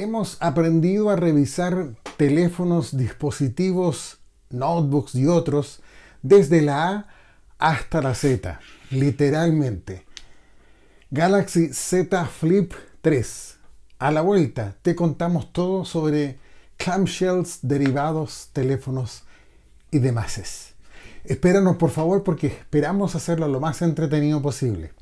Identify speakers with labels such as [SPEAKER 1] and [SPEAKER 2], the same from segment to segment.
[SPEAKER 1] Hemos aprendido a revisar teléfonos, dispositivos, notebooks y otros desde la A hasta la Z, literalmente. Galaxy Z Flip 3. A la vuelta te contamos todo sobre clamshells, derivados, teléfonos y demás. Espéranos por favor porque esperamos hacerlo lo más entretenido posible.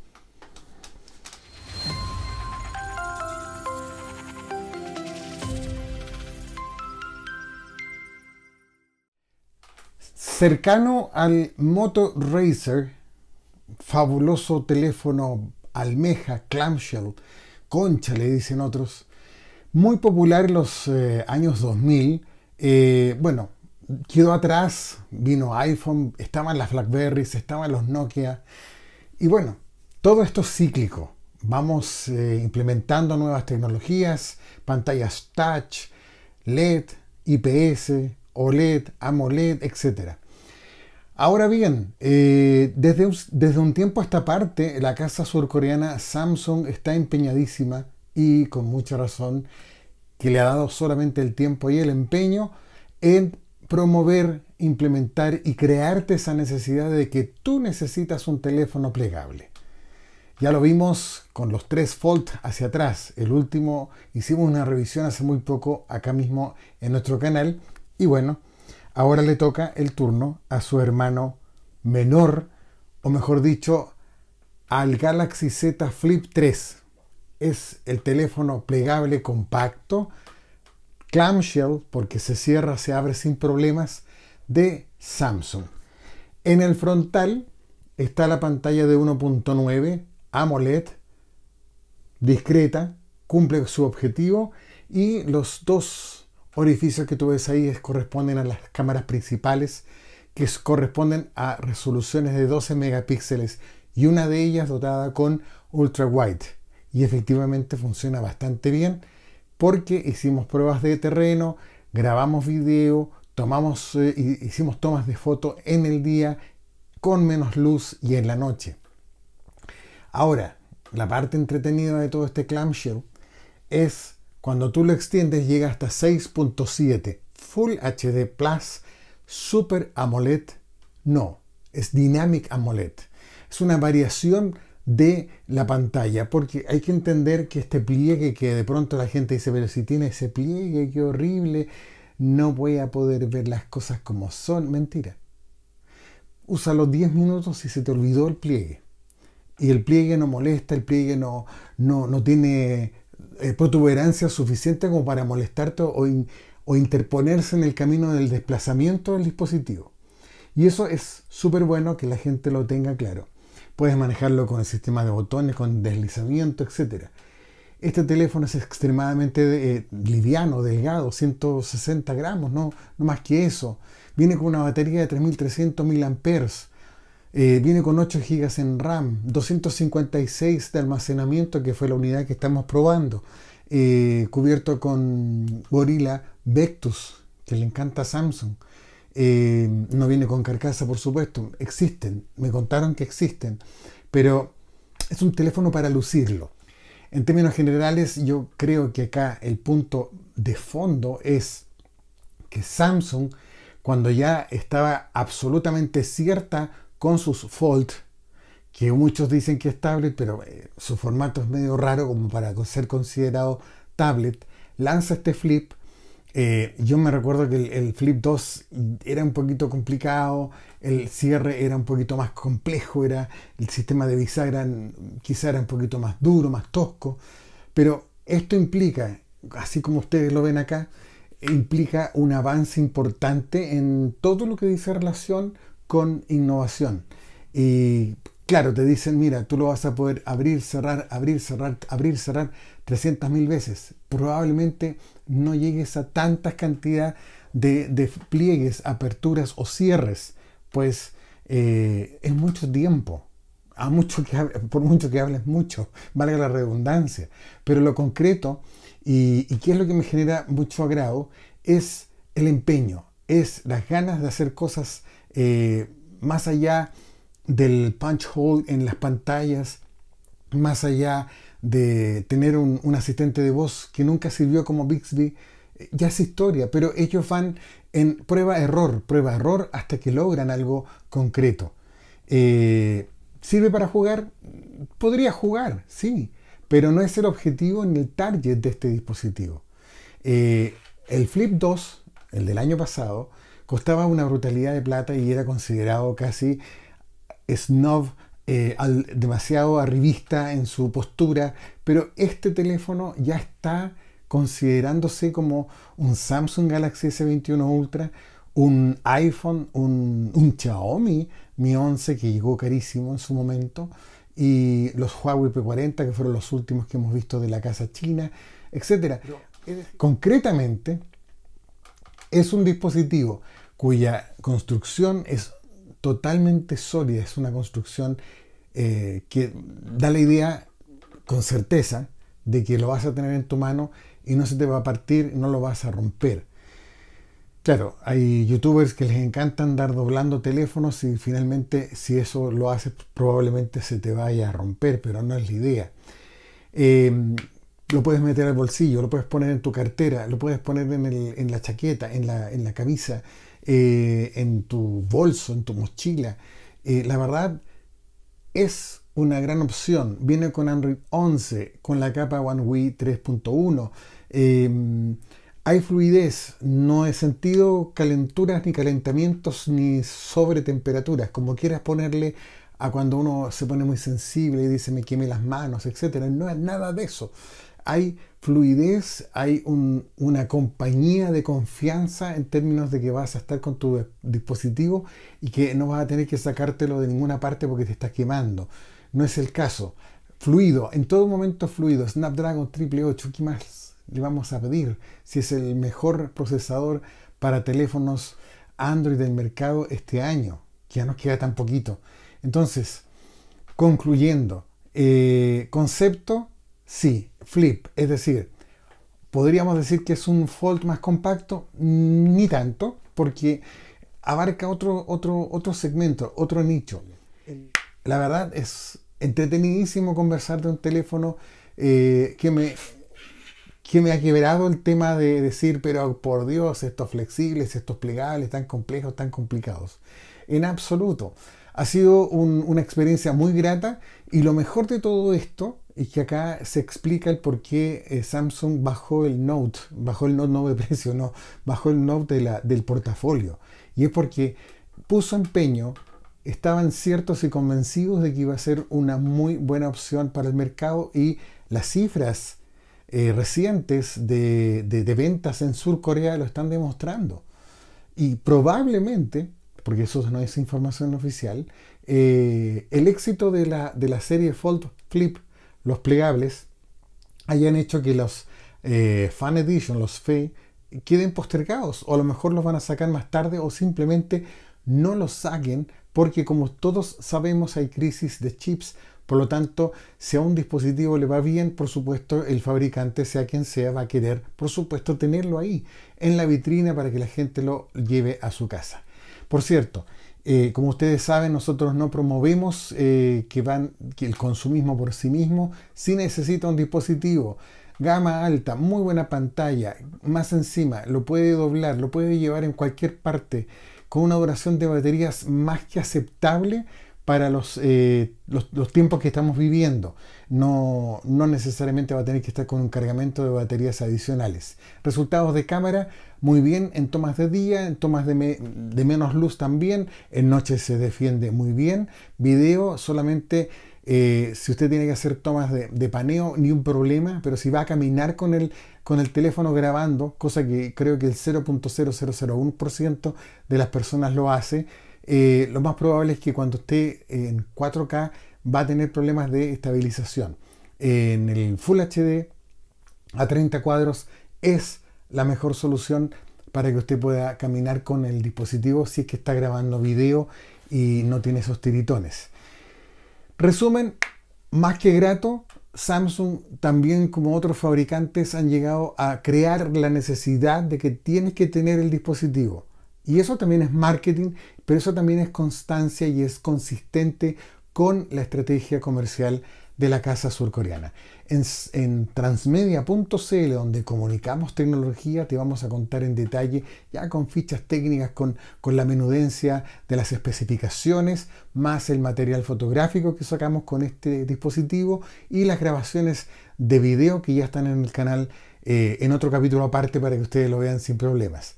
[SPEAKER 1] Cercano al Moto Racer, fabuloso teléfono almeja, clamshell, concha le dicen otros, muy popular en los eh, años 2000. Eh, bueno, quedó atrás, vino iPhone, estaban las Blackberries, estaban los Nokia. Y bueno, todo esto es cíclico. Vamos eh, implementando nuevas tecnologías, pantallas touch, LED, IPS, OLED, AMOLED, etc. Ahora bien, eh, desde, un, desde un tiempo a esta parte, la casa surcoreana Samsung está empeñadísima y con mucha razón que le ha dado solamente el tiempo y el empeño en promover, implementar y crearte esa necesidad de que tú necesitas un teléfono plegable. Ya lo vimos con los tres Fold hacia atrás. El último hicimos una revisión hace muy poco acá mismo en nuestro canal. Y bueno, ahora le toca el turno a su hermano menor, o mejor dicho, al Galaxy Z Flip 3. Es el teléfono plegable compacto, clamshell, porque se cierra, se abre sin problemas, de Samsung. En el frontal está la pantalla de 1.9 AMOLED, discreta, cumple su objetivo y los dos orificios que tú ves ahí corresponden a las cámaras principales, que corresponden a resoluciones de 12 megapíxeles y una de ellas dotada con ultra wide. Y efectivamente funciona bastante bien porque hicimos pruebas de terreno, grabamos video, tomamos, eh, y hicimos tomas de foto en el día con menos luz y en la noche. Ahora, la parte entretenida de todo este clamshell es cuando tú lo extiendes llega hasta 6.7. Full HD Plus, Super AMOLED, no, es Dynamic AMOLED. Es una variación de la pantalla, porque hay que entender que este pliegue que de pronto la gente dice, pero si tiene ese pliegue, qué horrible, no voy a poder ver las cosas como son. Mentira. Usa los 10 minutos y se te olvidó el pliegue. Y el pliegue no molesta, el pliegue no, no, no tiene eh, protuberancia suficiente como para molestarte o, interponerse en el camino del desplazamiento del dispositivo. Y eso es súper bueno que la gente lo tenga claro. Puedes manejarlo con el sistema de botones, con deslizamiento, etc. Este teléfono es extremadamente eh, liviano, delgado, 160 gramos, no, no más que eso. Viene con una batería de 3300 mAh eh, viene con 8 GB en RAM, 256 de almacenamiento, que fue la unidad que estamos probando. Eh, cubierto con Gorilla Vectus, que le encanta a Samsung. Eh, no viene con carcasa, por supuesto. Existen, me contaron que existen, pero es un teléfono para lucirlo. En términos generales, yo creo que acá el punto de fondo es que Samsung, cuando ya estaba absolutamente cierta con sus Fold, que muchos dicen que es tablet, pero eh, su formato es medio raro como para ser considerado tablet, lanza este flip. Eh, yo me recuerdo que el, Flip 2 era un poquito complicado, el cierre era un poquito más complejo, era, el sistema de bisagra quizá era un poquito más duro, más tosco, pero esto implica, así como ustedes lo ven acá, implica un avance importante en todo lo que dice relación con innovación. Y claro, te dicen, mira, tú lo vas a poder abrir, cerrar, abrir, cerrar, abrir, cerrar 300.000 veces. Probablemente no llegues a tantas cantidad de, despliegues, pliegues, aperturas o cierres, pues eh, es mucho tiempo. A mucho por mucho que hables mucho, valga la redundancia. Pero lo concreto, y, y que es lo que me genera mucho agrado, es el empeño, es las ganas de hacer cosas eh, más allá del punch hole en las pantallas, más allá de tener un, asistente de voz que nunca sirvió como Bixby, eh, ya es historia, pero ellos van en prueba-error, prueba-error hasta que logran algo concreto. Eh, ¿Sirve para jugar? Podría jugar, sí, pero no es el objetivo ni el target de este dispositivo. el Flip 2, el del año pasado, costaba una brutalidad de plata y era considerado casi snob, eh, al, demasiado arribista en su postura, pero este teléfono ya está considerándose como un Samsung Galaxy S21 Ultra, un iPhone, un, un Xiaomi Mi 11 que llegó carísimo en su momento, y los Huawei P40 que fueron los últimos que hemos visto de la casa china, etc. Concretamente, es un dispositivo cuya construcción es totalmente sólida, es una construcción eh, que da la idea con certeza de que lo vas a tener en tu mano y no se te va a partir, no lo vas a romper. Claro, hay youtubers que les encanta andar doblando teléfonos y finalmente si eso lo haces probablemente se te vaya a romper, pero no es la idea. Eh, lo puedes meter al bolsillo, lo puedes poner en tu cartera, lo puedes poner en, la chaqueta, en la, camisa, eh, en tu bolso, en tu mochila. Eh, la verdad es una gran opción. Viene con Android 11, con la capa One 3.1. Em, hay fluidez, no he sentido calenturas ni calentamientos ni sobretemperaturas, como quieras ponerle a cuando uno se pone muy sensible y dice me queme las manos, etc. No es nada de eso. Hay fluidez, hay una compañía de confianza en términos de que vas a estar con tu dispositivo y que no vas a tener que sacártelo de ninguna parte porque te estás quemando. No es el caso. Fluido, en todo momento fluido. Snapdragon 888, ¿qué más le vamos a pedir? Si es el mejor procesador para teléfonos Android del mercado este año, que ya nos queda tan poquito. Entonces, concluyendo, eh, concepto, sí, flip, es decir, podríamos decir que es un fold más compacto, ni tanto, porque abarca otro, otro, otro segmento, otro nicho. La verdad es entretenidísimo conversar de un teléfono eh, que me que me ha quebrado el tema de decir, pero por Dios, estos flexibles, estos plegables, tan complejos, tan complicados. En absoluto. Ha sido una experiencia muy grata y lo mejor de todo esto es que acá se explica el por qué eh, Samsung bajó el Note, bajó el Note no de precio, no, bajó el Note del portafolio. Y es porque puso empeño, estaban ciertos y convencidos de que iba a ser una muy buena opción para el mercado y las cifras eh, recientes de, de ventas en Sur Corea lo están demostrando. Y probablemente porque eso no es información oficial, eh, el éxito de la, serie Fold Flip, los plegables, hayan hecho que los eh, Fan Edition, los FE, queden postergados, o a lo mejor los van a sacar más tarde, o simplemente no los saquen, porque como todos sabemos hay crisis de chips, por lo tanto, si a un dispositivo le va bien, por supuesto, el fabricante, sea quien sea, va a querer, por supuesto, tenerlo ahí, en la vitrina para que la gente lo lleve a su casa. Por cierto, eh, como ustedes saben, nosotros no promovemos eh, que, van, que el consumismo por sí mismo. Si necesita un dispositivo, gama alta, muy buena pantalla, más encima, lo puede doblar, lo puede llevar en cualquier parte, con una duración de baterías más que aceptable, para eh, los, los, tiempos que estamos viviendo. No, necesariamente va a tener que estar con un cargamento de baterías adicionales. Resultados de cámara, muy bien en tomas de día, en tomas de, menos luz también, en noche se defiende muy bien. Video solamente... Eh, si usted tiene que hacer tomas de, paneo, ni un problema, pero si va a caminar con el, con el teléfono grabando, cosa que creo que el 0.0001% de las personas lo hace, eh, lo más probable es que cuando esté en 4K va a tener problemas de estabilización. En el Full HD a 30 cuadros es la mejor solución para que usted pueda caminar con el dispositivo si es que está grabando video y no tiene esos tiritones. Resumen, más que grato, Samsung también como otros fabricantes han llegado a crear la necesidad de que tienes que tener el dispositivo. Y eso también es marketing, pero eso también es constancia y es consistente con la estrategia comercial de la casa surcoreana. En, transmedia.cl, donde comunicamos tecnología, te vamos a contar en detalle, ya con fichas técnicas, con, la menudencia de las especificaciones, más el material fotográfico que sacamos con este dispositivo y las grabaciones de video que ya están en el canal eh, en otro capítulo aparte para que ustedes lo vean sin problemas.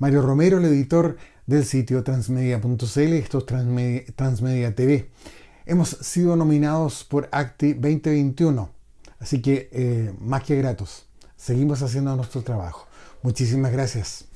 [SPEAKER 1] Mario Romero, el editor del sitio transmedia.cl, esto es Transmedia, TV. Hemos sido nominados por Acti 2021, así que eh, más que gratos, seguimos haciendo nuestro trabajo. Muchísimas gracias.